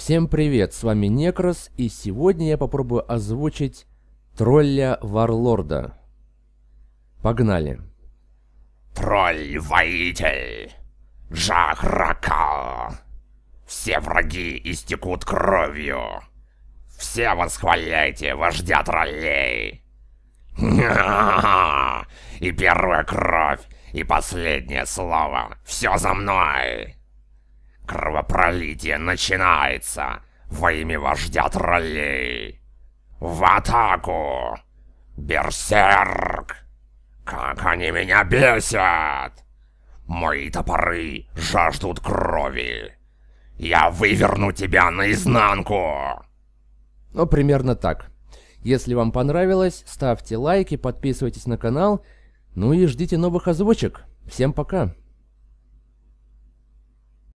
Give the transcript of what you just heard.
Всем привет, с вами Некрос, и сегодня я попробую озвучить тролля Варлорда. Погнали. Тролль-воитель! Джахрака! Все враги истекут кровью! Все восхваляйте вождя троллей! И первая кровь, и последнее слово. Все за мной! Кровопролитие начинается во имя вождя троллей. В атаку! Берсерк! Как они меня бесят! Мои топоры жаждут крови. Я выверну тебя наизнанку! Ну, примерно так. Если вам понравилось, ставьте лайки, подписывайтесь на канал, ну и ждите новых озвучек. Всем пока!